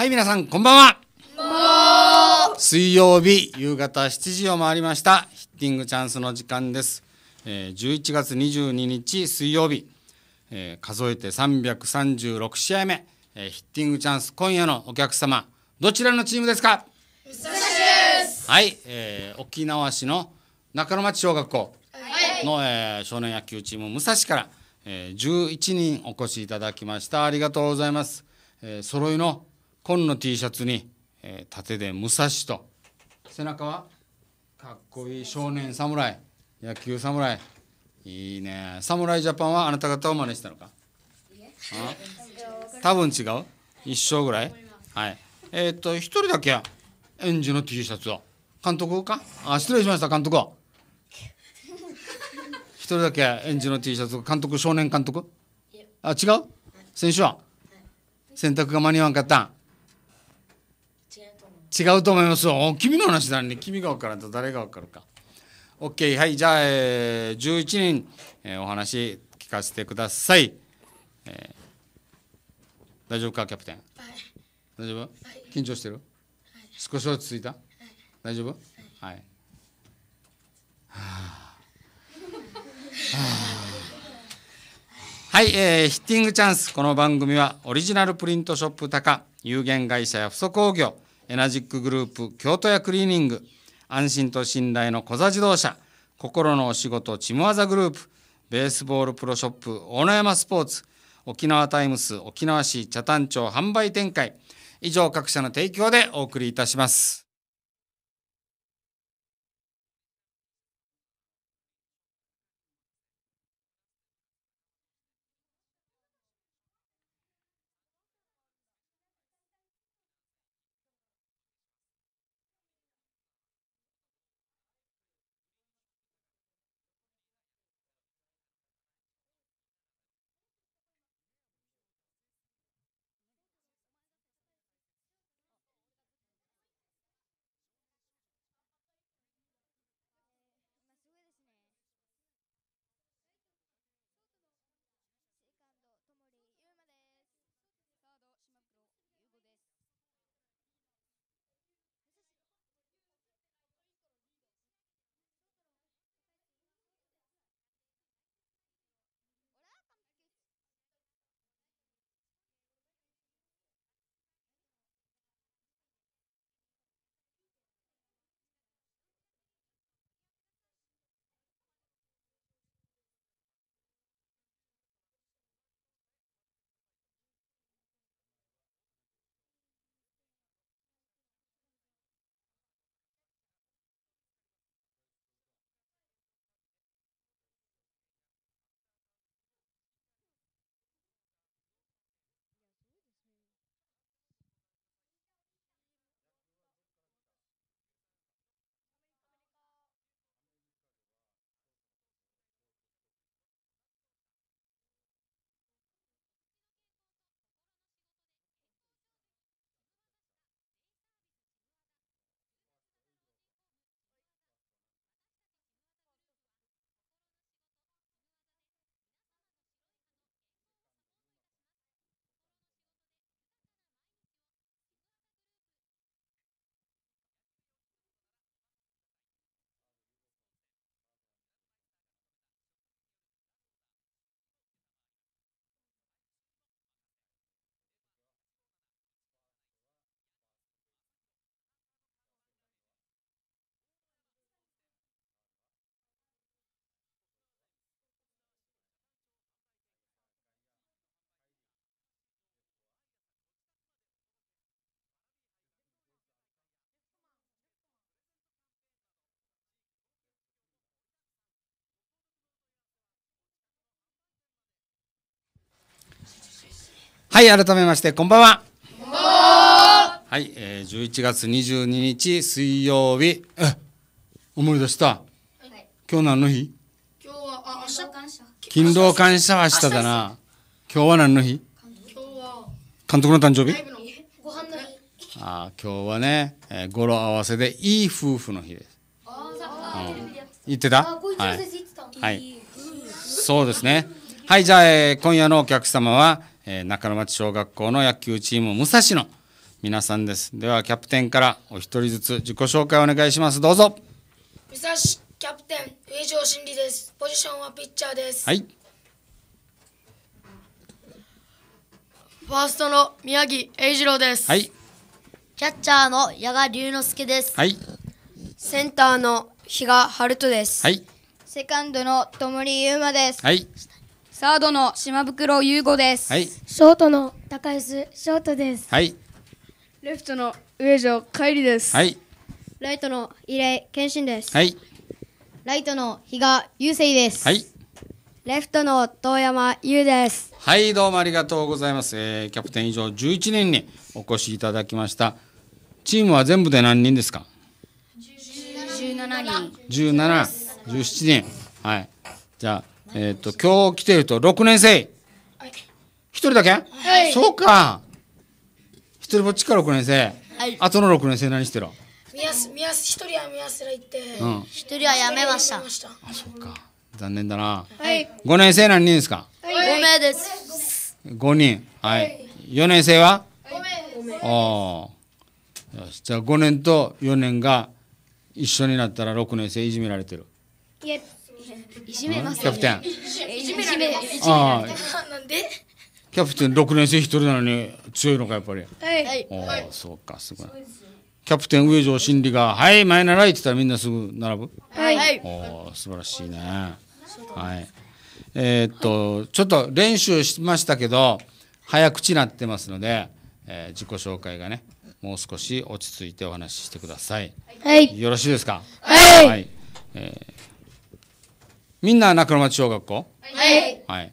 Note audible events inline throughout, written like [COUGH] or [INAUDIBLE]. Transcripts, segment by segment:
はい皆さんこんばんは水曜日夕方7時を回りましたヒッティングチャンスの時間です、えー、11月22日水曜日、えー、数えて336試合目、えー、ヒッティングチャンス今夜のお客様どちらのチームですかはい、えー、沖縄市の中野町小学校の、はい、えー、少年野球チーム武蔵から、えー、11人お越しいただきましたありがとうございます、えー、揃いの紺の T シャツに、えー、盾で武蔵と背中はかっこいい少年侍野球侍いいね侍ジャパンはあなた方を真似したのか多分違う一生ぐらいはいえー、っと一人だけ園児の T シャツを監督かあ失礼しました監督一人だけ園児の T シャツ監督少年監督あ違う選手は選択が間に合わんかった違うと思いますよ君の話だね君が分からんと誰が分かるか OK はいじゃあ、えー、11人、えー、お話聞かせてください、えー、大丈夫かキャプテン、はい、大丈夫、はい、緊張してる、はい、少し落ち着いた、大丈夫はい、は [LAUGHS] はあはい、えー、ヒッティングチャンス。この番組はオリジナルプリントショップ高、有限会社や不足工業、エナジックグループ京都屋クリーニング安心と信頼の小座自動車心のお仕事ちむわざグループベースボールプロショップ大野山スポーツ沖縄タイムス沖縄市北谷町販売展開以上各社の提供でお送りいたします。はい、改めまして、こんばんは。はい、えー、11月22日水曜日。え、思い出した。はい、今日何の日今日は、あ、明日感謝。勤労感謝は明日だな。今日は何の日今日は、監督の誕生日あ今日はね、えー、語呂合わせでいい夫婦の日です。あ言ってたはい、はい、そうですね。はい、じゃあ、えー、今夜のお客様は、えー、中野町小学校の野球チーム武蔵の皆さんですではキャプテンからお一人ずつ自己紹介お願いしますどうぞ武蔵キャプテン上条真理ですポジションはピッチャーですはいファーストの宮城英二郎ですはいキャッチャーの矢賀龍之介ですはいセンターの比嘉春人ですはいセカンドの友利りゆですはいサードの島袋優吾です。はい。ショートの高安ショートです。はい。レフトの上条海里です。はい。ライトの入江健信です。はい。ライトの比嘉優星です。はい。レフトの遠山優です。はい、どうもありがとうございます。えー、キャプテン以上11年にお越しいただきました。チームは全部で何人ですか？17人。17、17 17人。はい。じゃあえっ、ー、と、今日来てると6年生。一人だけ、はい、そうか。一人ぼっちか6年生。はい。あとの6年生何してる見やす、見やす、一人は見やすら行って、うん。一人はやめました。あ、そうか。残念だな。はい。5年生何人ですかはい。5名です。5人。はい。4年生は ?5 名。ああ。よし。じゃあ5年と4年が一緒になったら6年生いじめられてる。いえ。いじめます。キャプテン。いじめられまあなんでキャプテン6年生一人なのに強いのか、やっぱり。はい。おお、そうか、すごい。キャプテン上条真理が、はい、前習いって言ったらみんなすぐ並ぶはい。おお、素晴らしいね。はい。えー、っと、ちょっと練習しましたけど、早口なってますので、えー、自己紹介がね、もう少し落ち着いてお話ししてください。はい。よろしいですかはい。はい、えーみんな中野町小学校はい。はい。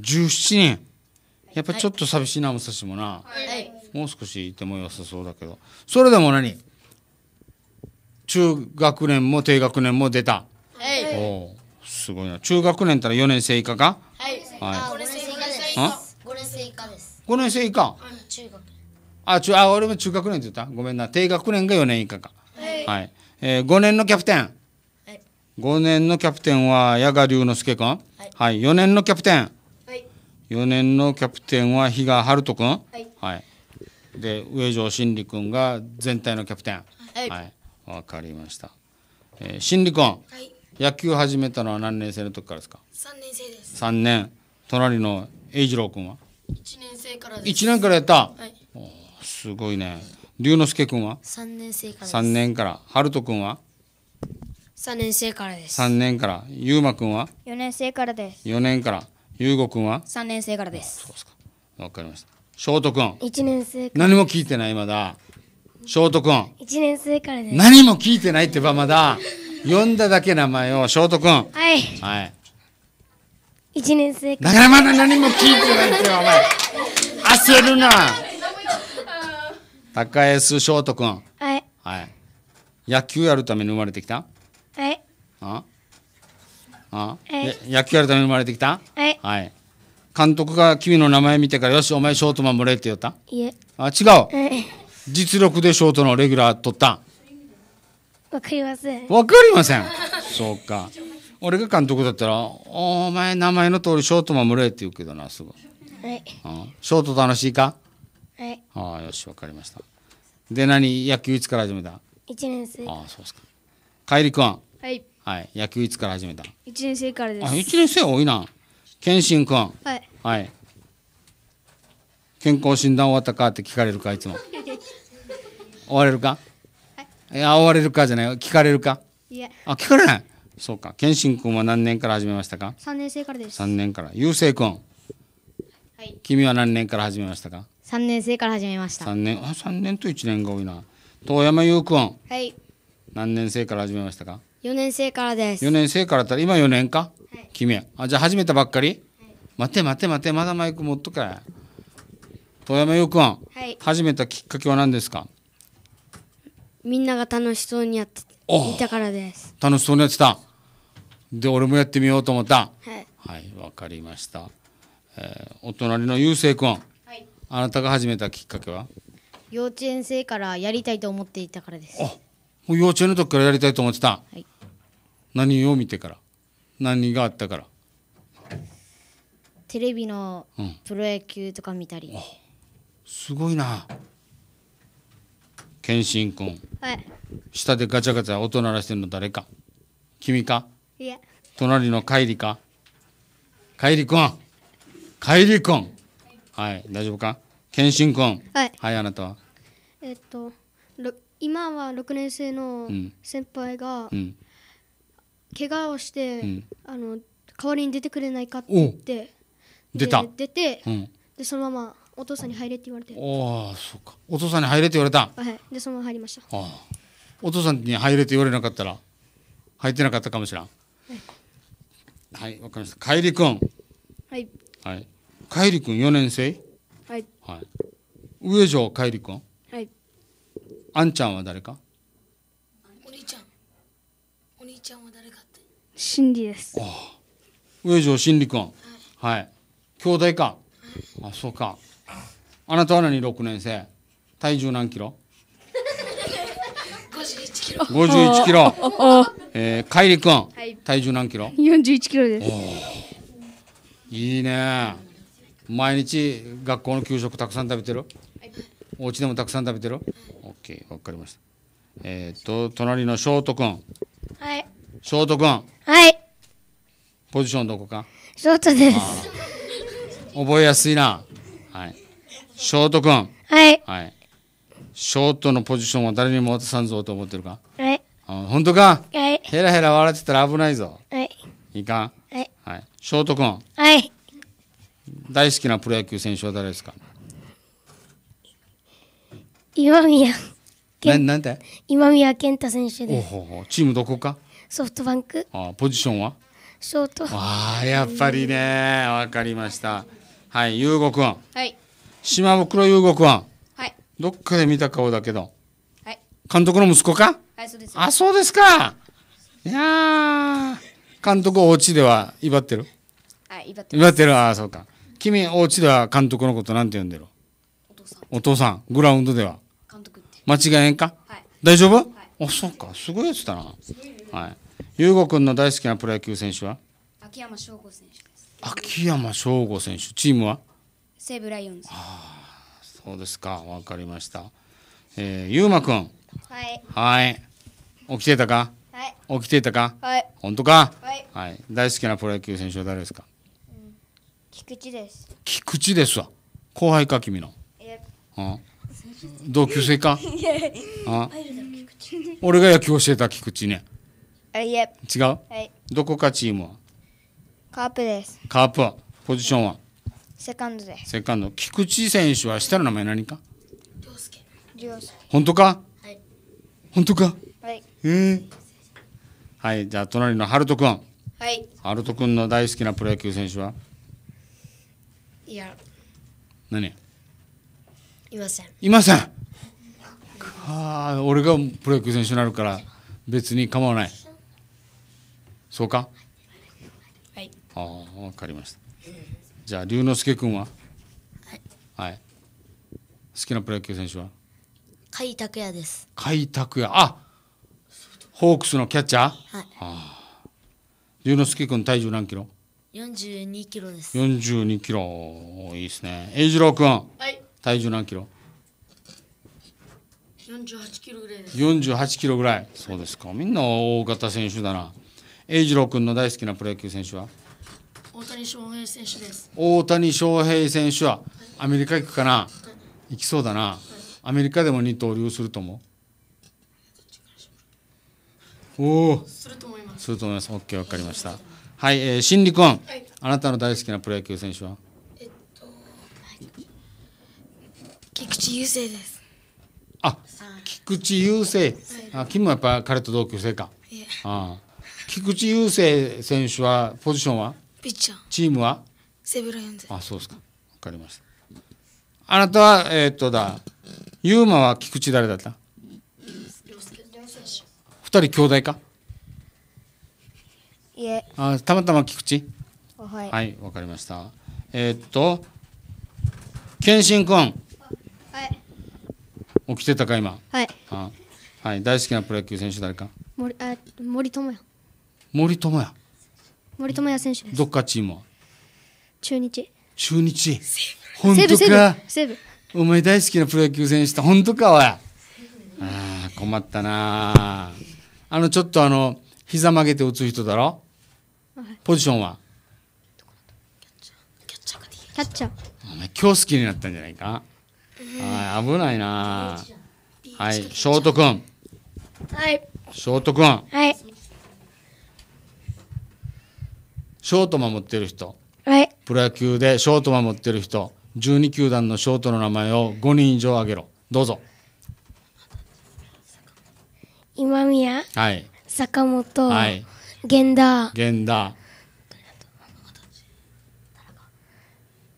17人。やっぱちょっと寂しいな、武蔵もな。はい。もう少しいても良さそうだけど。それでも何中学年も低学年も出た。はい。おすごいな。中学年ったら4年生以下かはい。5年生以下です。5年生以下で年生以下中学あ、中、あ、俺も中学年って言ったごめんな。低学年が4年以下か。はい。え5年のキャプテン。5年のキャプテンは矢賀龍之介君、はい、はい、4年のキャプテン、はい、4年のキャプテンは比嘉春人君、はい、はい、で上条真理君が全体のキャプテンはいわ、かりました、えー、真理君、はい、野球始めたのは何年生の時からですか3年生です3年隣の栄二郎君は1年生からです1年からやった、はい、すごいね龍之介君は3年生からで3年から春人君は3年生からです3年からゆうまくんは4年生からです4年からゆうごくんは3年生からですそうですかわかりました翔斗くん1年生何も聞いてないまだ翔斗くん1年生からです何も聞いてないってばまだ呼んだだけ名前を翔斗くんはいはい1年生だからまだ何も聞いてないってお前焦るな高安翔斗くんはい、はい、野球やるために生まれてきたあ野球やるために生まれてきたはい、はい、監督が君の名前見てからよしお前ショートマンもれって言ったいえあ違う実力でショートのレギュラー取ったわかりませんわかりませんそうか俺が監督だったら「お前名前の通りショートマンもれ」って言うけどなすぐはいショート楽しいかはいあよしわかりましたで何野球いつから始めた一年生あそうですかりくん。はいはい、野球いつから始めた一年生からですあ一年生多いな健信くんはい、はい、健康診断終わったかって聞かれるかいつも終 [LAUGHS] われるか、はい、いや終われるかじゃない聞かれるかいやあ聞かれないそうか健信くんは何年から始めましたか三年生からです3年からゆうせいくんはい、君は何年から始めましたか三年生から始めました三年あ三年と一年が多いな遠山ゆ優君はい何年生から始めましたか四年生からです。四年生からだったら今四年か、はい、君あじゃあ始めたばっかり、はい、待て待て待てまだマイク持っとかい遠山優くん、はい、始めたきっかけは何ですかみんなが楽しそうにやっていたからです楽しそうにやってたで俺もやってみようと思ったはいわ、はい、かりました、えー、お隣のゆうせいくん、はい、あなたが始めたきっかけは幼稚園生からやりたいと思っていたからですあもう幼稚園の時からやりたいと思ってた、はい何を見てから何があったからテレビのプロ野球とか見たり、うん、すごいな謙信君はい下でガチャガチャ音鳴らしてるの誰か君かいや隣のカイリかカイリ君カイリ君はい大丈夫か謙信君はいはいあなたはえっと今は6年生の先輩が、うん、うん怪我をして、うん、あの代わりに出てくれないかって言って出た出て、うん、でそのままお父さんに入れって言われてああそうかお父さんに入れって言われたはいでそのまま入りましたお父さんに入れって言われなかったら入ってなかったかもしれんはいわ、かりましたかえりくんはいはいかえりくん4年生はい、はい、上条かえりくんはいあんちゃんは誰か真理です。上条真理君、はい、兄弟か、あ、そうか。あなたは何六年生？体重何キロ？五十一キロ。五十一キロ。ええー、いり君、体重何キロ？四十一キロです。いいね。毎日学校の給食たくさん食べてる？お家でもたくさん食べてる？オッケー、わかりました。えっ、ー、と隣の翔斗君。はい。ショート君。はい。ポジションどこかショートです。覚えやすいな。はい。ショート君。はい。はい。ショートのポジションは誰にも渡さんぞと思ってるかはい。本当かはい。ヘラヘラ笑ってたら危ないぞ。はい。いいかはい。はい。ショート君。はい。大好きなプロ野球選手は誰ですか今宮。ななんて今宮健太選手です。おほほ。チームどこかソフトバンクああ、ポジションはショートああやっぱりねわかりましたはい優吾くんはい島袋優吾くんはいどっかで見た顔だけどはい監督の息子かはいそうですあそうですかいや監督お家では威張ってるはい威張ってる。威張ってるああそうか君お家では監督のことなんて呼んでるお父さんお父さんグラウンドでは監督って間違えんかはい大丈夫、はい、あそうかすごいやつだなすごいはい。ゆうごの大好きなプロ野球選手は秋山翔吾選手秋山翔吾選手、チームは西武ライオンズ。ああ、そうですか。わかりました。えー、ゆうまはい。はい。起きてたかはい。起きてたかはい。本当かはい。はい。大好きなプロ野球選手は誰ですか、菊池です。菊池ですわ。後輩か、君の。え同級生かあ俺が野球教えた菊池ね。いえ。違うはい。どこかチームはカープです。カープはポジションはセカンドです。セカンド。菊池選手は下の名前何か両手本当かはい。本当かはい。えーはい、じゃあ隣のハルト君。はい。ハルト君の大好きなプロ野球選手はいや、何いません。いませんああ俺がプロ野球選手になるから別に構わないそうかはいああわかりましたじゃあ龍之介君ははい、はい、好きなプロ野球選手は甲斐拓也です甲斐拓也あホークスのキャッチャーはいあ龍之介君体重何キロ42キロです42キロいいですね英次郎君、はい、体重何キロ48キロぐらいです48キロぐらいそうですかみんな大型選手だな英二郎君の大好きなプロ野球選手は大谷翔平選手です大谷翔平選手はアメリカ行くかな、はい、行きそうだな、はい、アメリカでも二刀流すると思うおおすると思いますすると思います OK 分かりましたはい、えー、心理君、はい、あなたの大好きなプロ野球選手はえっとはい、菊池雄星ですあ菊池雄星、あ君もやっぱ彼と同級生かああ菊池雄星選手はポジションはピッチャーチームはセブライオンズあそうですかわかりましたあなたはえー、っとだユーマは菊池誰だった二人兄弟かいえあたまたま菊池はいわ、はい、かりましたえー、っと健信君はい起きてたか今はいはい大好きなプロ野球選手誰か森あ森友哉森友哉森友哉選手ですどっかチームは中日中日本当かお前大好きなプロ野球選手と本当かおや。ああ困ったなあのちょっとあの膝曲げて打つ人だろ、ポジションはキャッチャーお前今日好きになったんじゃないか、えー、危ないなはいショート君はいショート君はいショート守ってる人、はい、プロ野球でショート守ってる人12球団のショートの名前を5人以上挙げろどうぞ今宮、はい、坂本、はい、源田源田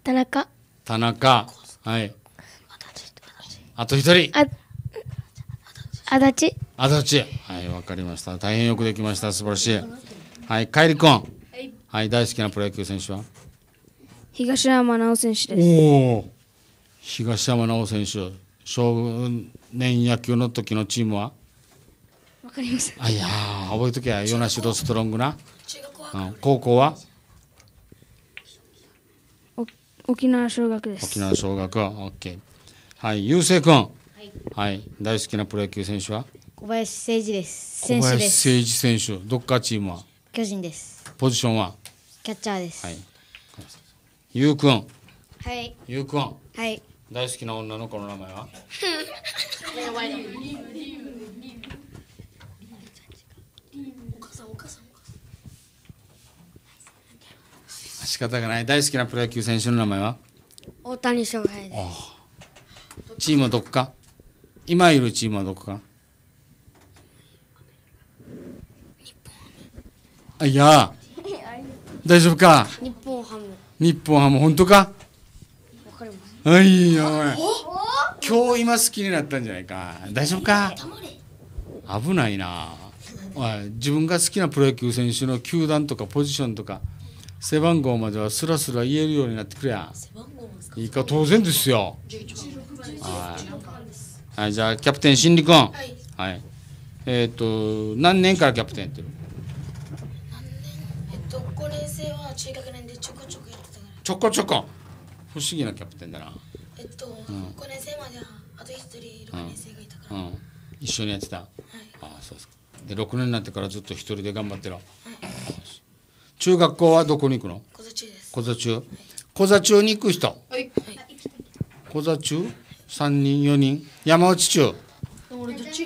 田中田中はいあと一人あ足立足立はいわかりました大変よくできました素晴らしいはいかえりくんはい、大好きなプロ野球選手は東山直選手です。お東山直選手、少年野球の時のチームはわかりません。あ、いや覚えとけゃ、ヨナシロストロングな。うん、高校は沖縄小学です。沖縄小学、オッケー。はい、ゆうせい君、はい。はい、大好きなプロ野球選手は小林誠二です。小林誠二選手、どっかチームは巨人です。ポジションはキャッチャーです。はい。ゆうくん。はい。ゆうくん。はい。大好きな女の子の名前は。仕方がない。大好きなプロ野球選手の名前は。大谷翔平です。チームはどこか。今いるチームはどこか。あ、いや。大丈夫か日本ハム日本ハム本当かわかりますはいよ今日今好きになったんじゃないか大丈夫か危ないない自分が好きなプロ野球選手の球団とかポジションとか背番号まではすらすら言えるようになってくれやいいか当然ですよはい、じゃあキャプテン心理君はい、えっ、ー、と何年からキャプテンってるちょこちょこ不思議なキャプテンだなえっと、うん、年生まではあと一人六年生がいたから、うんうん、一緒にやってた、はい、ああそうですかで六年になってからずっと一人で頑張ってる、はい、中学校はどこに行くの小座中です小座中、小座中に行く人、はい、小座中三人四人山内中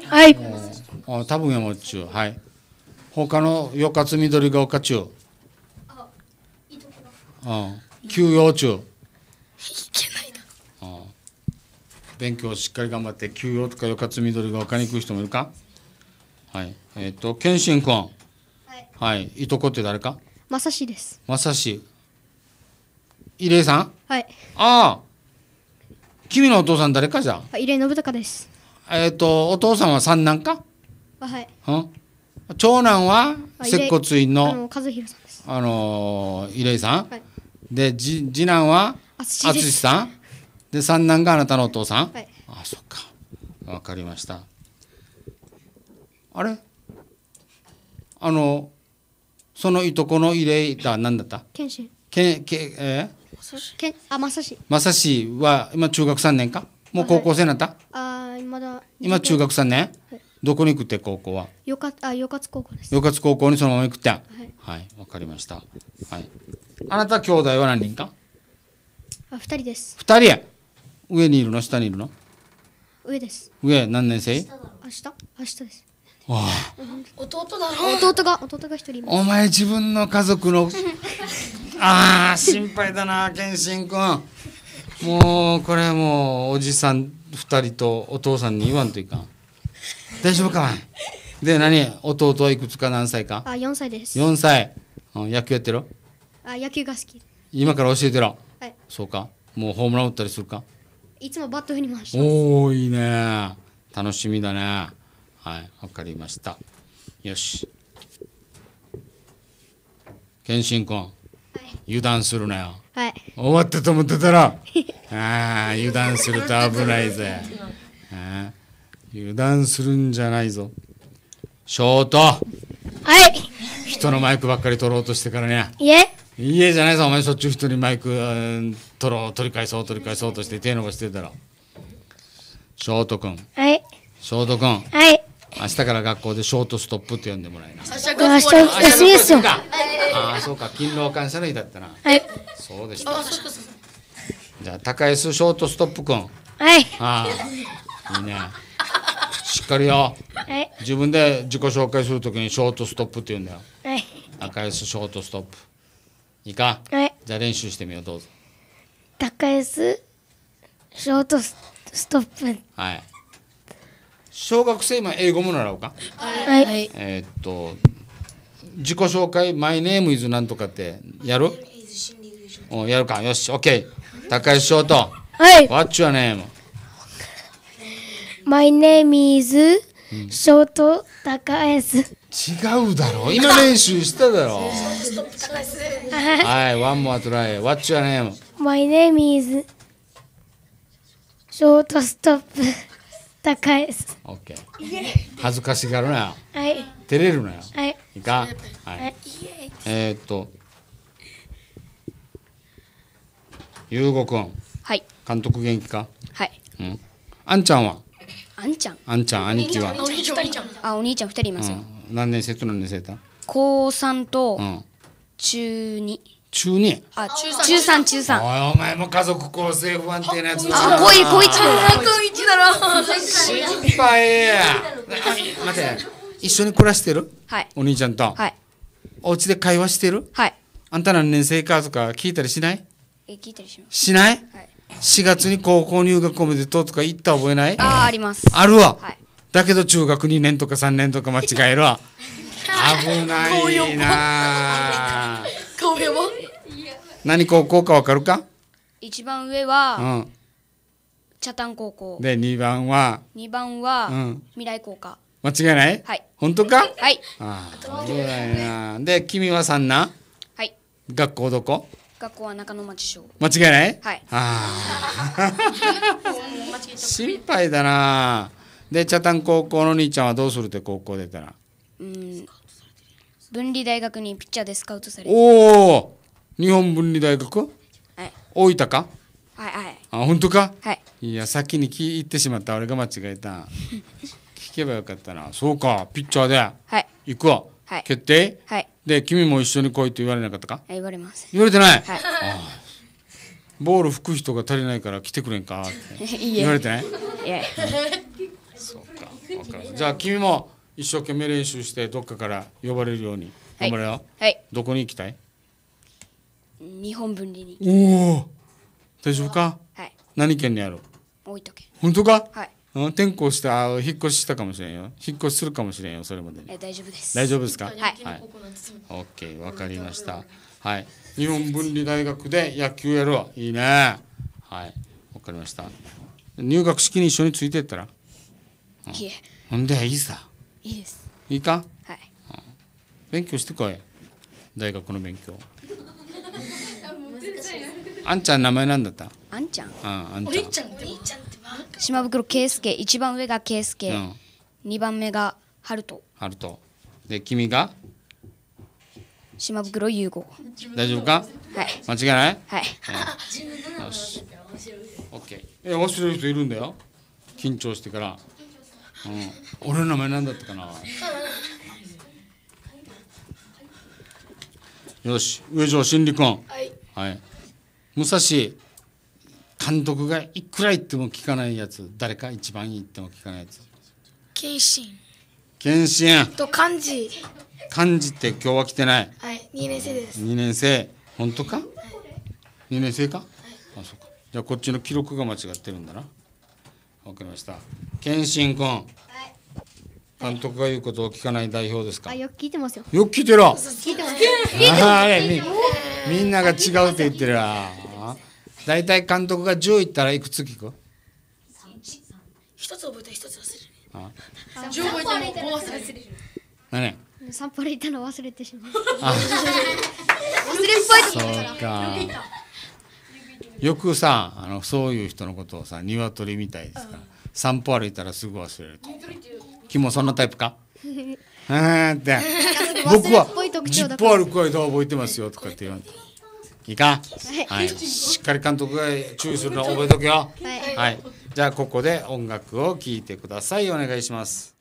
はいあ多分山内中はい他のよかつ緑が丘中あいいとこあ休養中いけないな、うん、勉強しっかり頑張って休養とかよかつみどりが分かりにくい人もいるかはいえっ、ー、と謙信君はい、はい、いとこって誰かまさしですまさし入江さんはいああ君のお父さん誰かじゃ入江信孝ですえっ、ー、とお父さんは三男かはい、うん長男は接骨院のあのー、入江さん、はい、で次男は淳さんで三男があなたのお父さん、はい、あそっか分かりましたあれあのそのいとこの入れた何だったけんけけえっけあまさしまさしは今中学3年かもう高校生になった、はい、あ今だ今中学3年、はい、どこに行くって高校はよかあよかつ高校ですよかつ高校にそのまま行くってはいわ、はい、かりましたはいあなた兄弟は何人かあ、二人です。二人や。上にいるの下にいるの上です。上、何年生明日明日です。ああ弟だ弟が、弟が一人お前自分の家族の、[LAUGHS] ああ、心配だな、健信君。もう、これもう、おじさん二人とお父さんに言わんといかん。大丈夫かで、何弟はいくつか何歳かあ、4歳です。4歳。うん、野球やってるあ野球が好き今から教えてろ、はい、そうかもうホームラン打ったりするかいつもバット振りましおおいいね楽しみだねはいわかりましたよし謙信君、はい、油断するなよ、はい、終わったと思ってたら [LAUGHS] ああ油断すると危ないぜ [LAUGHS] 油断するんじゃないぞショートはい人のマイクばっかり取ろうとしてからねいえ家じゃないぞお前しょっちゅう人にマイク取ろう取り返そう取り返そうとして手伸ばしてたらトく君はいショトく君はい明日から学校でショートストップって呼んでもらいな明日休みですよああそうか勤労感謝の日だったなはいそうでしたじゃあ高安ショートストップ君はいああいいねしっかりよ、はい、自分で自己紹介するときにショートストップって言うんだよ、はい、高安ショートストップいいかはいじゃあ練習してみようどうぞ高安ショートストップはい小学生今英語も習おうかはい、えーっと自己紹介「マイネームイズなんとか」ってやるおやるかよし OK 高安ショートはい What's your name? My name is ショート高エス。違うだろ今練習しただろ [LAUGHS] はい、ワンモアトライ。ワッチ What's your name? My name is ショートストップ高エス。ケー。恥ずかしがるなよ。はい。照れるなよ。はい。いかはい。えー、っと、ゆうごくん。はい。監督元気かはい。うん。あんちゃんはあんちゃんあんちゃん兄貴は、あお兄ちゃん二人いますうん、何年生と何年生だ高三と中2、中二あ中三中三お前も家族構成不安定なやつあこいこいつ。こいちだろ心配待って一緒に暮らしてるはいお兄ちゃんとはいお家で会話してるはいあんた何年生かとか聞いたりしないえ聞いたりしますしない、はい4月に高校入学おめでとうとか言った覚えないああ、あります。あるわ、はい、だけど中学2年とか3年とか間違えるわ。[LAUGHS] 危ないな紅葉も何高校かわかるか一番上は、うん、茶炭高校。で、2番は2番は、うん、未来高か。間違いないはい。本当かはい。ああ、危ないなで、君は三男はい。学校どこ学校は中野町小間違いないはいああ。心配だなで茶谷高校の兄ちゃんはどうするって高校出たらうん分離大学にピッチャーでスカウトされおお日本分離大学はい大分かはいはいあ本当かはいいや先に聞いてしまった俺が間違えた聞けばよかったなそうかピッチャーではい行くわはい、決定はいで君も一緒に来いと言われなかったか言われます言われてない、はい、ああボール吹く人が足りないから来てくれんかって [LAUGHS] 言われてないいや、うん、そうか分かるじゃあ君も一生懸命練習してどっかから呼ばれるように頑張れよ、はい、はい、どこに行きたい日本分離におお大丈夫かはい何県にある大分県本当かはいうん、転校した引っ越ししたかもしれんよ引っ越しするかもしれんよそれまでに大丈夫です大丈夫ですかはい、はい、ケー分かりましたはい日本文理大学で野球やろういいねはい分かりました入学式に一緒についてったら、うん、いいえほんでいいさいいですいいかはい、うん、勉強してこい大学の勉強 [LAUGHS] あんちゃん名前なんだったあんちゃんあんちゃんお兄ちゃん島袋圭介一番上が圭介、う2番目が春人春人で君が島袋優吾大丈夫かはい間違いないはいよし OK え面白い人いるんだよ緊張してから、うん、俺の名前なんだったかなよし上条真理君はい、はい、武蔵監督がいくら言っても聞かないやつ誰か一番言っても聞かないやつ謙信謙信と漢字漢字って今日は来てないはい2年生です2年生本当か、はい、2年生か、はい、あそうかじゃあこっちの記録が間違ってるんだなわかりました謙信君、はい監督が言うことを聞かない代表ですか。よく聞いてますよ。よく聞いてる。聞いてます。みんなが違うって言ってるわ。大体監督が10いったらいくつ聞くつ覚えつ忘れる。あ10覚えても忘れる。何散歩で行ったの忘れてしまう。忘れっぽいとかそうか。よくさあのそういう人のことをさ鶏みたいですから、散歩歩いたらすぐ忘れる君もそんなタイプか [LAUGHS] えって僕は10歩歩く間覚えてますよとかって言われて。いいか、はい、しっかり監督が注意するのを覚えとけよ。はい、はい、じゃあここで音楽を聴いてください。お願いします。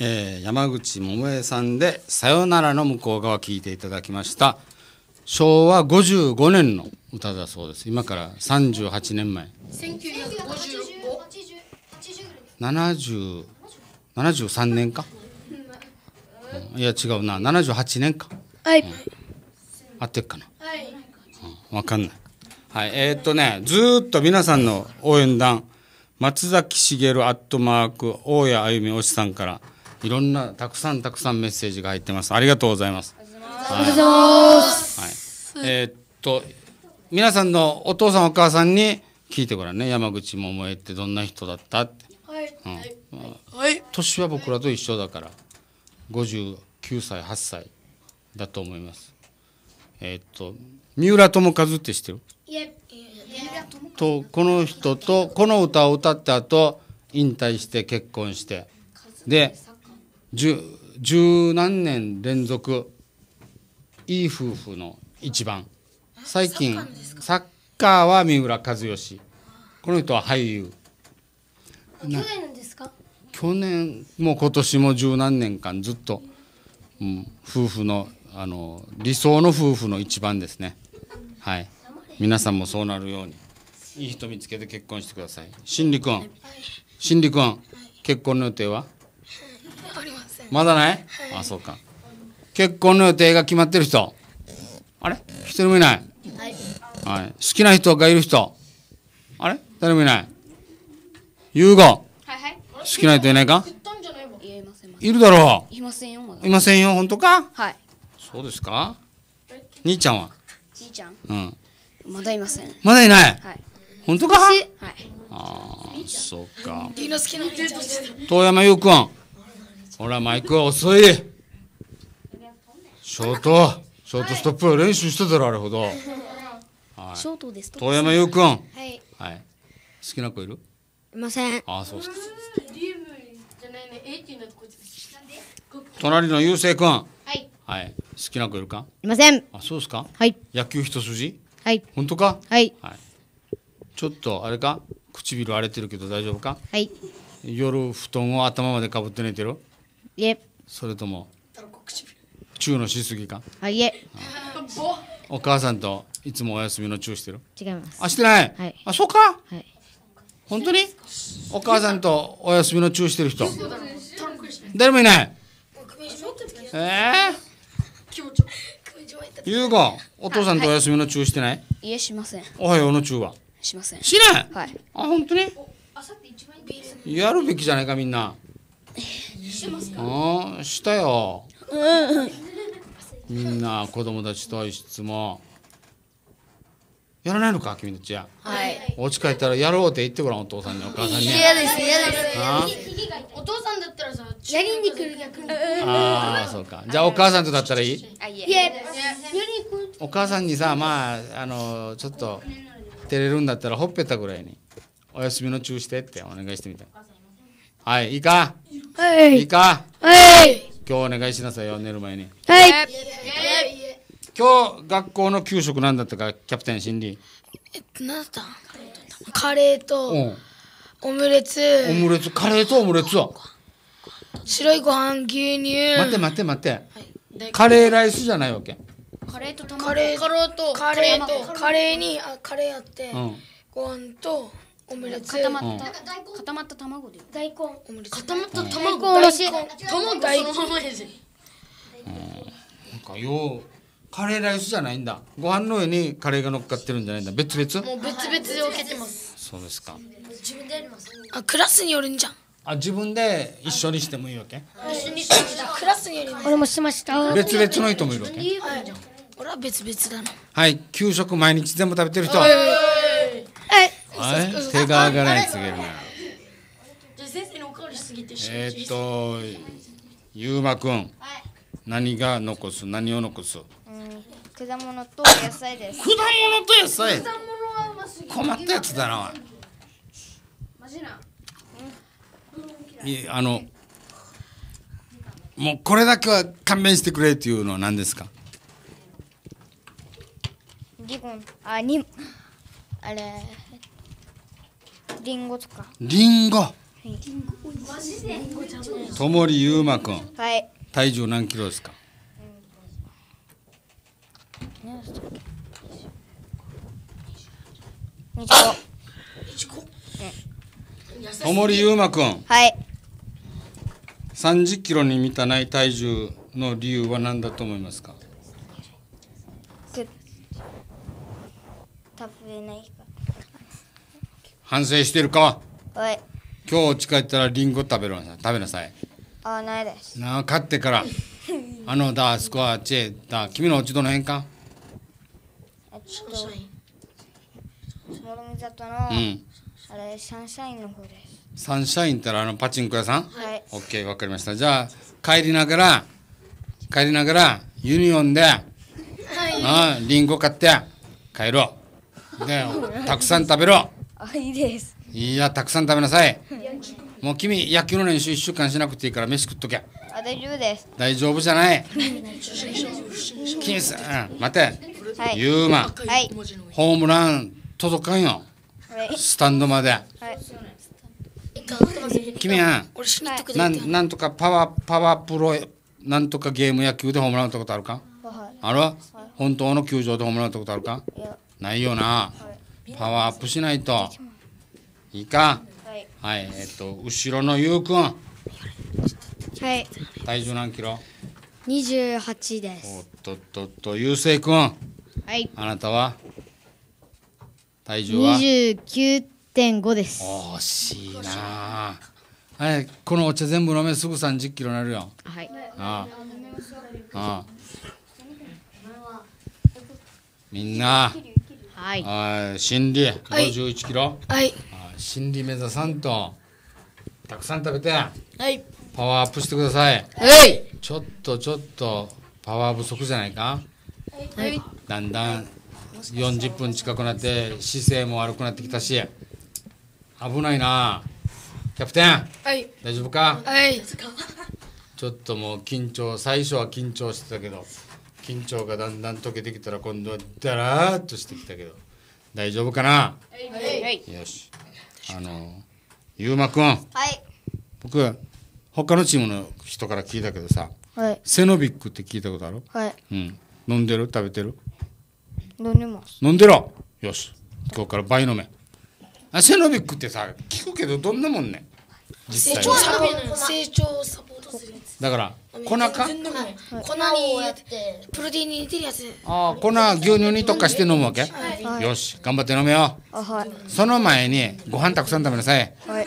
えー、山口百恵さんで「さよならの向こう側」聴いていただきました昭和55年の歌だそうです今から38年前1973年か、うん、いや違うな78年かはい、うん、合ってっかなはい、うん、分かんないはいえー、っとねずっと皆さんの応援団松崎しげるアットマーク大谷あゆみおしさんから「いろんなたくさんたくさんメッセージが入ってます。ありがとうございます。ありがとうございます。はい、えー、っと皆さんのお父さんお母さんに聞いてごらんね。山口百恵ってどんな人だったって。はい。うん、はい。年は僕らと一緒だから、五十九歳八歳だと思います。えー、っと三浦友和って知ってる？いや。とこの人とこの歌を歌った後引退して結婚してで十十何年連続いい夫婦の一番最近サッカーは三浦知良この人は俳優去年ですか去年も今年も十何年間ずっと、うん、夫婦のあの理想の夫婦の一番ですねはい皆さんもそうなるようにいい人見つけて結婚してください心理くん心理くん結婚の予定はまだない、はい、あそうか結婚の予定が決まってる人あれ一人もいない、はい、はい、好きな人がいる人あれ誰もいない優吾、はいはい、好きな人いないかいるだろういませんよ、ま、いませんよ本当かはいそうですか兄ちゃんは兄ちゃんうんまだいませんまだいない、はい、本当かはいああそうか遠山優ん。ほら、マイクは遅い。ショート、ショートストップ練習してたらあれほど。はい、ショートです遠山優君。はい。はい。好きな子いるいません。ああ、そうですか。隣の優生君。はい。はい。好きな子いるかいません。あ、そうですかはい。野球一筋はい。本当かはい。はい。ちょっと、あれか唇荒れてるけど大丈夫かはい。夜布団を頭までかぶって寝てるいえそれとも中のしすぎかあいえお母さんといつもお休みのチューしてる違いますあしてない、はい、あそうか、はい、本当にお母さんとお休みのチューしてる人誰もいないええ優子お父さんとお休みの中してない、はい、いえしませんおはようの中はしませんしない、はい、あ本当にやるべきじゃないかみんなしますかあしたよ、うん、みんな子供たちと質問やらないのか君たちははいお家帰ったらやろうって言ってごらんお父さんにお母さんに嫌です嫌ですお父さんだったらさやりに来る逆にああそうかじゃあお母さんとだったらいいいやお母さんにさまああのちょっと照れるんだったらほっぺたぐらいにお休みの中してってお願いしてみたはいいいかいはい。いいかはい。今日お願いしなさいよ、寝る前に。はい。今日、学校の給食なんだったか、キャプテン心理。えっと、なんだったカレーと、オムレツ。オムレツ、カレーとオムレツ白いご飯、牛乳。待って待って待って。はい、カレーライスじゃないわけ。カレーと卵。カレーと、カレーと、カレーに、あ、カレーあって、うん、ご飯と、オムレツ固まった、固まった卵で大根オムレツ固まった卵おろし卵大根なんかようカレーライスじゃないんだご飯の上にカレーが乗っかってるんじゃないんだ別々もう別々で分けてますそうですか自分でやりますあクラスによるんじゃんあ自分で一緒にしてもいいわけ一緒にしてクラスによる俺もしました別々の人もいるわけ俺は別々だなはい給食毎日全部食べてる人は手が上がらないすぎるな。えー、っと、ゆうまくん、何が残す、何を残す。うん、果物と野菜です。果物と野菜。困ったやつだな。いあの。もうこれだけは勘弁してくれっていうのは何ですかリボンあにあれリンゴとか。リンゴ。ともりゆうまくん。はい。体重何キロですか。ともりゆうまくん。はい。三十キロに満たない体重の理由は何だと思いますか。食べない反省してるかはい今日近いったらリンゴ食べる食べなさいあないですなあ勝ってから [LAUGHS] あのだあそこはチェだ君の落ち度の辺かえっとうん、サンシャインの方ですサンシャインったらあのパチンコ屋さんはいオッケーわかりましたじゃあ帰りながら帰りながらユニオンで、はい、あリンゴ買って帰ろうでたくさん食べろあいいですいやたくさん食べなさいもう君野球の練習一週間しなくていいから飯食っとけあ大丈夫です大丈夫じゃない君さ、うん、待て、はい、ユーマ、はい、ホームラン届かんよ、はい、スタンドまで、はい、君はなんなんとかパワーパワープロなんとかゲーム野球でホームラン打ったことあるか、はい、ある、はい、本当の球場でホームラン打ったことあるかないよな、はいパワーアップしないといいかはい、はい、えっと後ろのゆうくんはい体重何キロ28でおっとっとっとゆうせいくんはいあなたは体重は29.5です惜しいなあはいこのお茶全部飲めすぐ3 0キロになるよはいああああみんなはい。はい、心理、51キロ。はい。心理目指さんと。たくさん食べて。はい。パワーアップしてください。はい。ちょっとちょっと、パワー不足じゃないか。はい。だんだん。40分近くなって姿勢も悪くなってきたし危ないなキャプテン、はい、大丈夫か、はい、[LAUGHS] ちょっともう緊張最初は緊張してたけど緊張がだんだん解けてきたら今度はダラーっとしてきたけど大丈夫かな、はいよしあのゆうまくん、はい、僕他のチームの人から聞いたけどさ、はい、セノビックって聞いたことある、はいうん、飲んでる食べてる飲んでます飲んでろよし今日から倍飲めあセノビックってさ聞くけどどんなもんね実際成長サポートするだから粉か粉にやってプロテインに似てるやつああ粉牛乳に特化して飲むわけ、はい、よし頑張って飲めよう、はい、その前にご飯たくさん食べなさい、はい、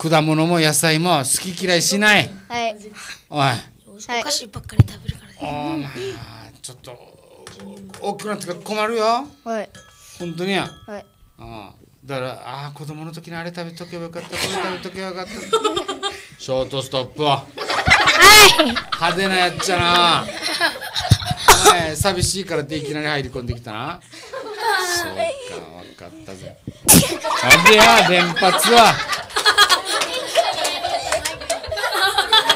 果物も野菜も好き嫌いしないはいおいお菓子ばっかり食べるからねちょっと大きくなってから困るよはい本当にやはいああだからああ子供の時にあれ食べとけばよかったこれ食べとけばよかったショートストップは、はい、派手なやっちゃなはい、寂しいからっていきなり入り込んできたなそうか分かったぜなんでや連発は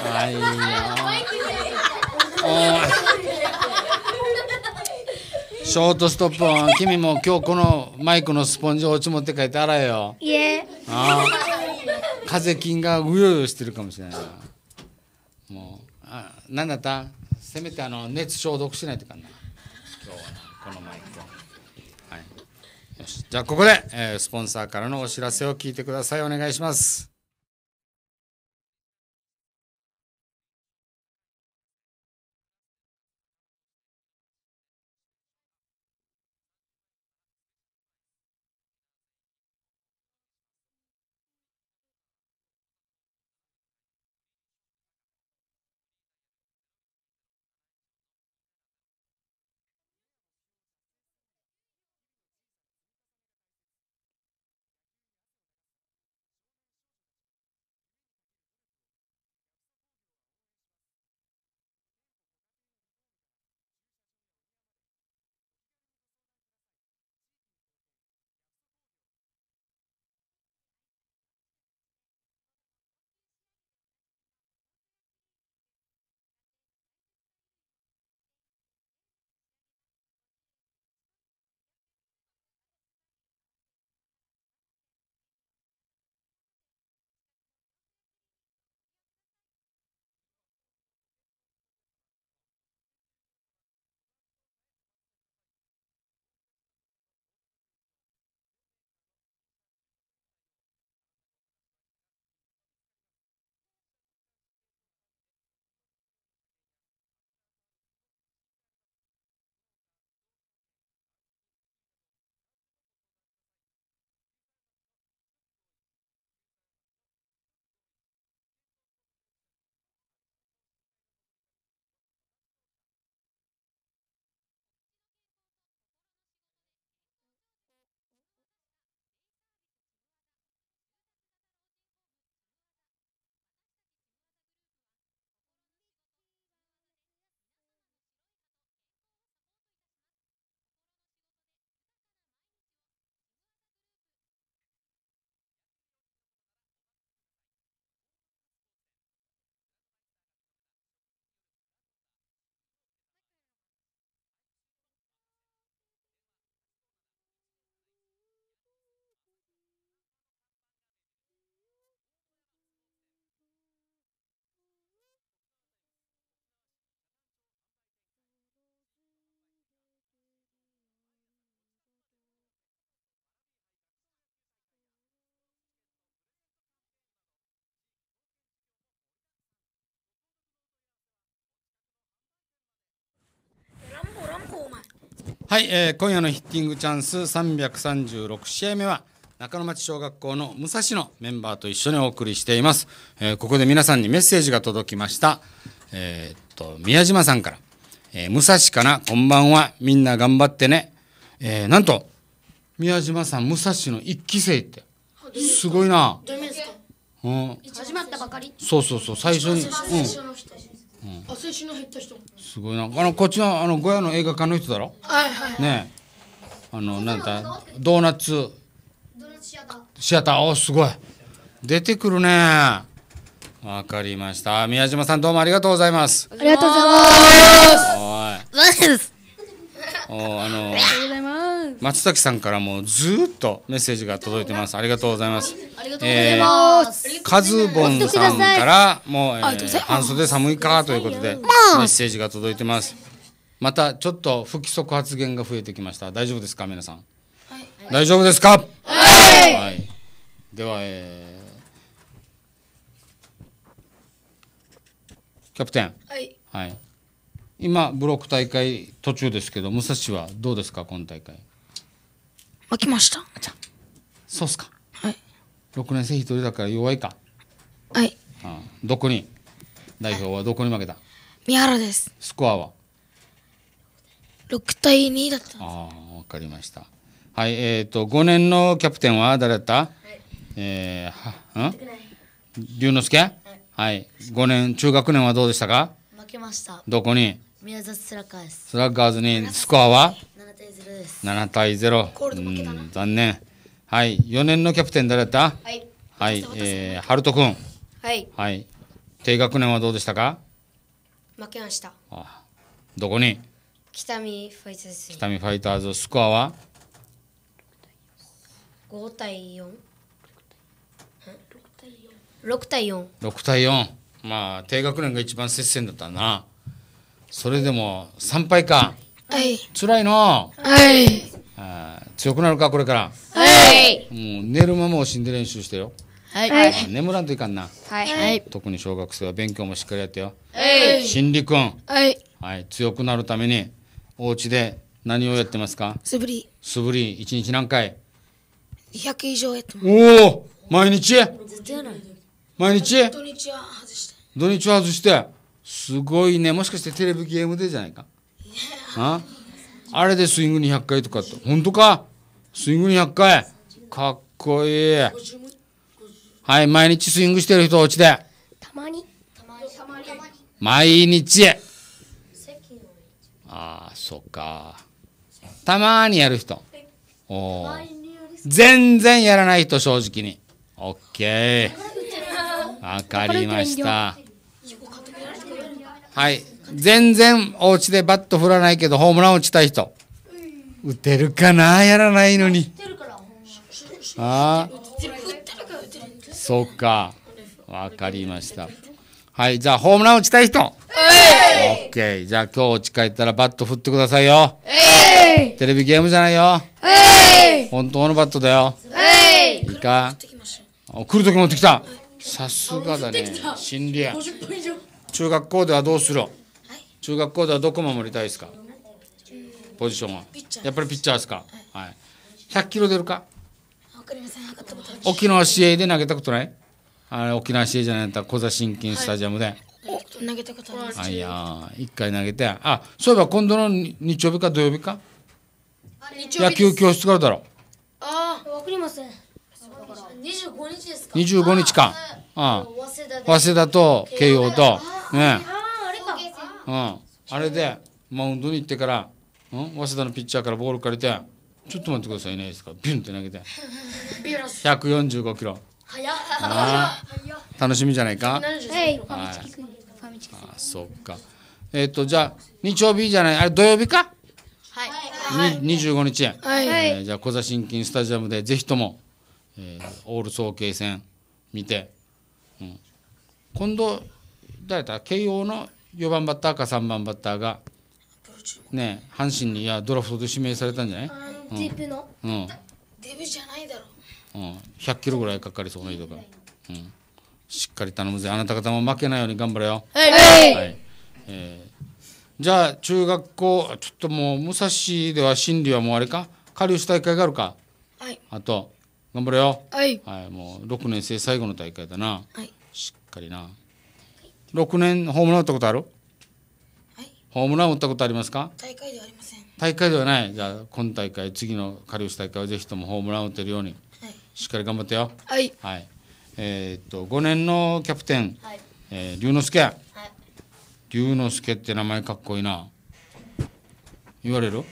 はい [LAUGHS] ショートストップ君も今日このマイクのスポンジを落ち持って帰って洗えよいえああ風菌がうようよしてるかもしれないもうあ何だったせめてあの熱消毒しないといかんな今日はこのマイクをはいよしじゃあここで、えー、スポンサーからのお知らせを聞いてくださいお願いしますはい、えー、今夜のヒッティングチャンス336試合目は中野町小学校の武蔵野メンバーと一緒にお送りしています、えー、ここで皆さんにメッセージが届きました、えー、っと宮島さんから、えー、武蔵かなこんばんはみんな頑張ってね、えー、なんと宮島さん武蔵の一期生ってすごいな、うん、始まったばかりそうそうそう最初に、うん、あ青春の減った人すごいなあのこっちのあのゴヤの映画館の人だろはいはい、ねあのなんだドーナツシアターシアター、おすごい出てくるねわかりました宮島さんどうもありがとうございますありがとうございますおいおあのありがとうございます。松崎さんからもずっとメッセージが届いてますありがとうございますありがとうございます。えー、カズボンさんからもう、えー、半袖寒いかということでメッセージが届いてます。またちょっと不規則発言が増えてきました。大丈夫ですか皆さん、はい。大丈夫ですか。はい。はい、では、えー、キャプテン。はい。はい。今ブロック大会途中ですけど武蔵はどうですか今大会。負けました。そうっすか。6年生一人だから弱いかはいああどこに代表はどこに負けた三原ですスコアは6対2だったああ分かりましたはいえっ、ー、と5年のキャプテンは誰だった、はい、えー、はん龍之介、はい、はい、5年中学年はどうでしたか負けましたどこに宮崎スラッガーズスラッガーズにスコアは7対0です対うん、残念はい、4年のキャプテン誰だったはい。はい、えー、ハル君。はい。はい。低学年はどうでしたか負けました。あどこに北見ファイターズ。北見ファイターズ、スコアは ?5 対 4? 6対4。6対4。まあ、低学年が一番接戦だったな。それでも3敗か。はい。辛いの。はい。い。強くなるかこれからはいもう寝る間も死んで練習してよはい、は眠らんといかんなはい特に小学生は勉強もしっかりやってよはい心理くんはい、はい、強くなるためにお家で何をやってますか素振り素振り一日何回2 0 0以上やってますおお毎日毎日土日は外して土日は外してすごいねもしかしてテレビゲームでじゃないかああれでスイング200回とかって、本当かスイング200回かっこいい。はい、毎日スイングしてる人、おちで。たまに。たまに。毎日。ああ、そっか。たまにやる人。お全然やらない人、正直に。オッケー。[LAUGHS] わかりました。はい。全然お家でバット振らないけどホームラン打ちたい人。打てるかなやらないのに。ああ。そうか。わかりました。はい、じゃあホームラン打ちたい人。えー、オッケー。じゃあ今日お家帰ったらバット振ってくださいよ。えー、テレビゲームじゃないよ。えー、本当のバットだよ。えー、いいか。来る時持ってきた。さすがだね。心理や。中学校ではどうする中学校ではどこ守りたいですかポジションはやっぱりピッチャーですか、はい、100キロ出るか沖縄市営で投げたことないあ沖縄市営じゃないんだ小座新金スタジアムで、投げたことあいあいや一回投げてあそういえば今度の日曜日か土曜日か野球教室があるだろうああ分かりません25日ですか25日かああ早稲田と慶応とねえうん、あれでマウンドに行ってから、うん、早稲田のピッチャーからボール借りて「ちょっと待ってくださいね」ですかビュンって投げて145キロ早っ楽しみじゃないかはいあそっかえっ、ー、とじゃあ日曜日じゃないあれ土曜日かはい、25日、はいえー、じゃあ小座新金スタジアムでぜひとも、えー、オール総慶戦見て、うん、今度誰だ慶応の4番バッターか3番バッターが、ね、阪神にいやドラフトで指名されたんじゃないデブの、うん、デブじゃないだろう、うん、100キロぐらいかかりそうな人が、うん、しっかり頼むぜあなた方も負けないように頑張れよはい、はいえー、じゃあ中学校ちょっともう武蔵では心理はもうあれか下流た大会があるかはいあと頑張れよはい、はい、もう6年生最後の大会だな、はい、しっかりな6年ホームラン打ったことあるはいホームラン打ったことありますか大会ではありません大会ではないじゃあ今大会次のカリウス大会はぜひともホームラン打てるように、はい、しっかり頑張ってよはい、はい、えー、っと5年のキャプテン、はいえー、龍之介、はい、龍之介って名前かっこいいな言われる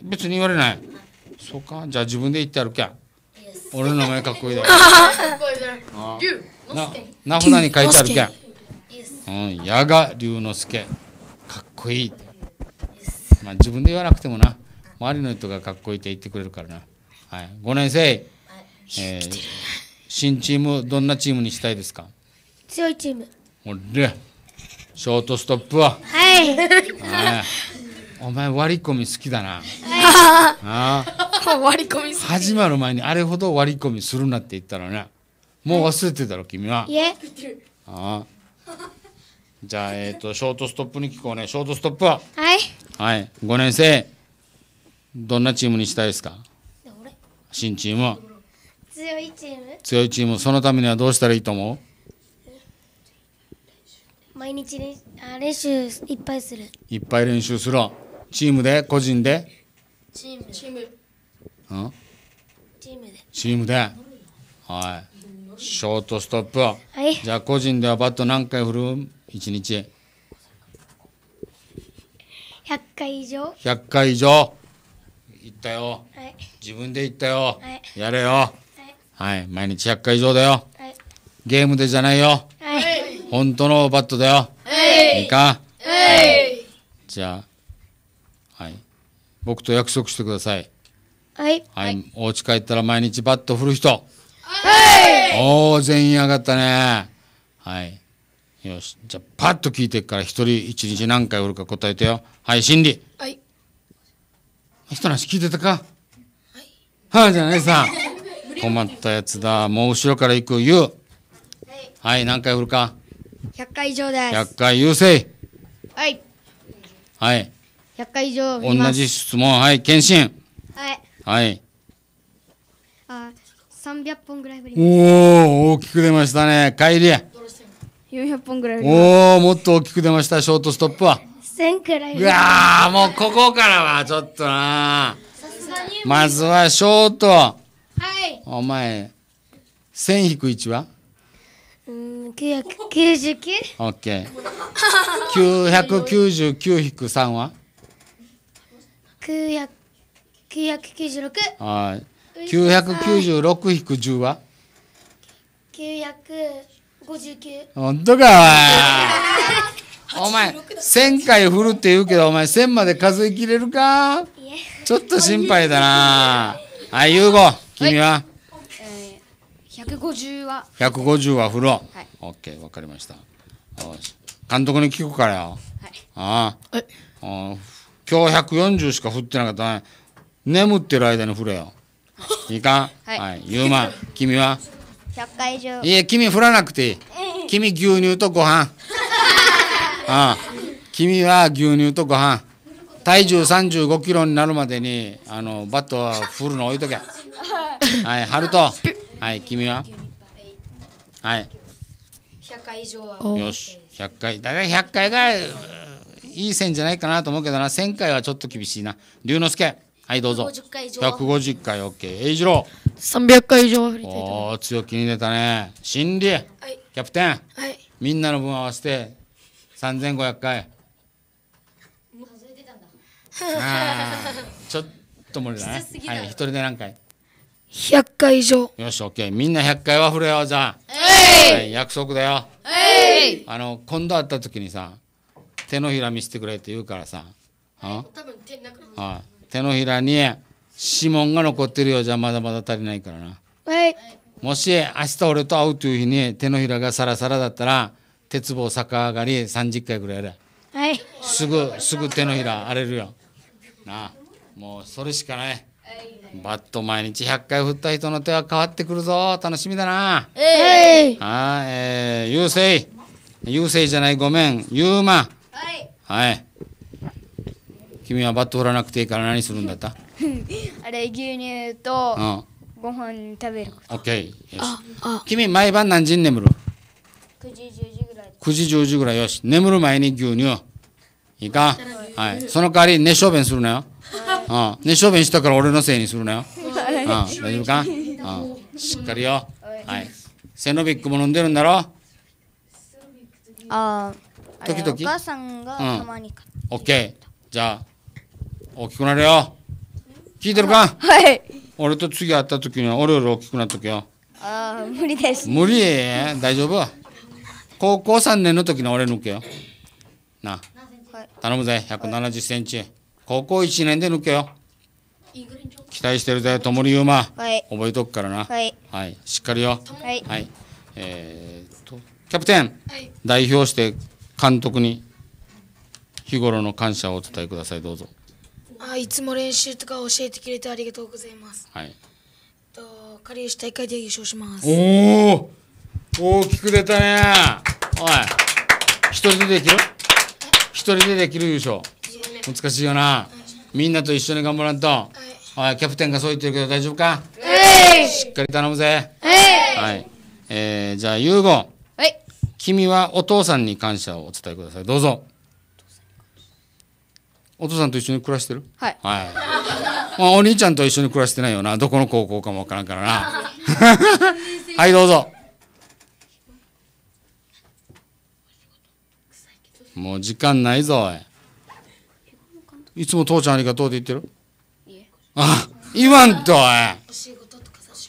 別に言われない、はい、そうかじゃあ自分で言ってやるきゃ俺の名前かっこいいだよ [LAUGHS] かっこいいろ名札に書いてあるけんうん、矢賀龍之介かっこいいって、まあ、自分で言わなくてもな周りの人がかっこいいって言ってくれるからな、はい、5年生、えー、新チームどんなチームにしたいですか強いチームおれショートストップははい、はい、お前割り込み好きだな、はい、ああ割り込み始まる前にあれほど割り込みするなって言ったらねもう忘れてたろ君は、いえああじゃあ、えっ、ー、と、ショートストップに聞こうね。ショートストップははい。はい。5年生、どんなチームにしたいですか新チームは。強いチーム強いチーム、そのためにはどうしたらいいと思う毎日練あ練習いっぱいする。いっぱい練習するチームで、個人で、チームチームうん、チームで。チームで。はい。ショートストップは。はい。じゃあ、個人ではバット何回振る一日100回以上100回以上いったよ、はい、自分でいったよ、はい、やれよ、はい、はい、毎日100回以上だよ、ゲームでじゃないよ、はい、本当のバットだよ、いいか、じゃあはい僕と約束してくださいはい、はい、お家帰ったら毎日バット振る人はいおお全員上がったねはいよしじゃあパッと聞いてから一人一日何回おるか答えてよはい心理はい人の話聞いてたかはい、はあ、じゃないさ困ったやつだもう後ろから行く言う、はい、はい、何回おるか100回以上です100回優勢はいはい100回以上同じ質問はい検診。はいはいあ300本ぐらいぶりおお大きく出ましたね帰り400本ぐらいおおもっと大きく出ましたショートストップは1000くらいいやもうここからはちょっとなまずはショートはいお前1000引く1はうん999オッケー999引く3は996はい996引く10は900 59本当かお前1000回振るって言うけどお前1000まで数えきれるかちょっと心配だなはい優吾君は、はいえー、150は150は振ろう、はい、OK 分かりました監督に聞くからよ、はい、ああ今日140しか振ってなかったね眠ってる間に振れよい [LAUGHS] いかはい、はい、ユ君は100回以上。いえ、君振らなくていい。君牛乳とご飯。[LAUGHS] ああ。君は牛乳とご飯。体重35キロになるまでに、あの、バットは振るの置いとけ。はい、春ルはい、君ははい。100回以上は。よし、100回。だ体た100回がいい線じゃないかなと思うけどな、1000回はちょっと厳しいな。龍之介、はい、どうぞ。150回以上。150回、OK。栄一郎。300回以上振りたいと思いおお強気に出たね心理、はい、キャプテン、はい、みんなの分合わせて3500回数えてたんだちょっと無理だねはい、一人で何回100回以上よし OK みんな100回は振れよじゃあ、はい、約束だよ、あの今度会った時にさ手のひら見せてくれって言うからさ、はあ、多分手のひらに指紋が残ってるよじゃまだまだ足りないからなはいもし明日俺と会うという日に手のひらがサラサラだったら鉄棒逆上がり30回ぐらいやれはいすぐすぐ手のひら荒れるよなあもうそれしかないバット毎日100回振った人の手は変わってくるぞ楽しみだなえはいえー、優勢優勢じゃないごめんゆうまはい、はい、君はバット振らなくていいから何するんだった [LAUGHS] あれ牛乳とご飯食べるオッケー。君毎晩何時に眠る ?9 時10時ぐらい。9時10時ぐらいよし。眠る前に牛乳。いいかはい。その代わり寝小便するなよ。ああ寝小便したから俺のせいにするなよ。ああ大丈夫かああしっかりよ。はい。セノビックも飲んでるんだろああ。時々。お母さんがたまに買って。オッケー。じゃあ、大きくなるよ。聞いてるかはい俺と次会った時には俺より大きくなっとけよああ無理です無理大丈夫高校3年の時の俺抜けよな頼むぜ1 7 0ンチ高校1年で抜けよ期待してるぜともりゆうま覚えとくからなはい、はい、しっかりよはいはいえー、っとキャプテン、はい、代表して監督に日頃の感謝をお伝えくださいどうぞあいつも練習とか教えてくれてありがとうございます。はい。と、かりゆし大会で優勝します。おお大きく出たねおい。一人でできる一人でできる優勝。難しいよな。みんなと一緒に頑張らんと。はい、キャプテンがそう言ってるけど大丈夫か、しっかり頼むぜ。はい。えー、じゃあ、ゆうご。はい。君はお父さんに感謝をお伝えください。どうぞ。お父さんと一緒に暮らしてるはい、はいまあ、お兄ちゃんと一緒に暮らしてないよなどこの高校かもわからんからな [LAUGHS] はいどうぞもう時間ないぞいつも父ちゃんありがとうって言ってるあ言わんとおい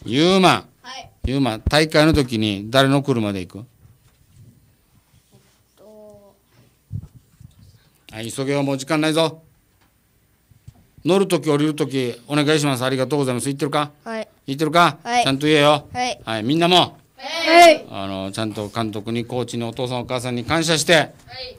ユーマン、はい、ユーマン大会の時に誰の車で行くはい、急げよ、もう時間ないぞ。乗るとき降りるときお願いしますありがとうございます言ってるかはい言ってるか、はい、ちゃんと言えよはい、はい、みんなもはいあのちゃんと監督にコーチにお父さんお母さんに感謝して、は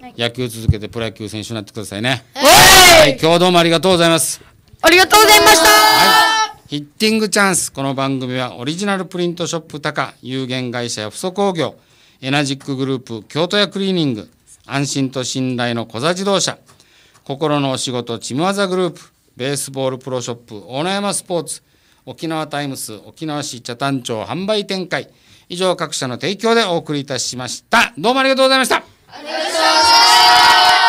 い、野球続けてプロ野球選手になってくださいねはい、はい、今日どうもありがとうございますありがとうございました、はい、ヒッティングチャンスこの番組はオリジナルプリントショップタカ有限会社や不足工業エナジックグループ京都屋クリーニング安心と信頼の小座自動車心のお仕事ちむわざグループベースボールプロショップ大野山スポーツ沖縄タイムス沖縄市茶谷町販売展開以上各社の提供でお送りいたしましたどうもありがとうございましたありがとうございました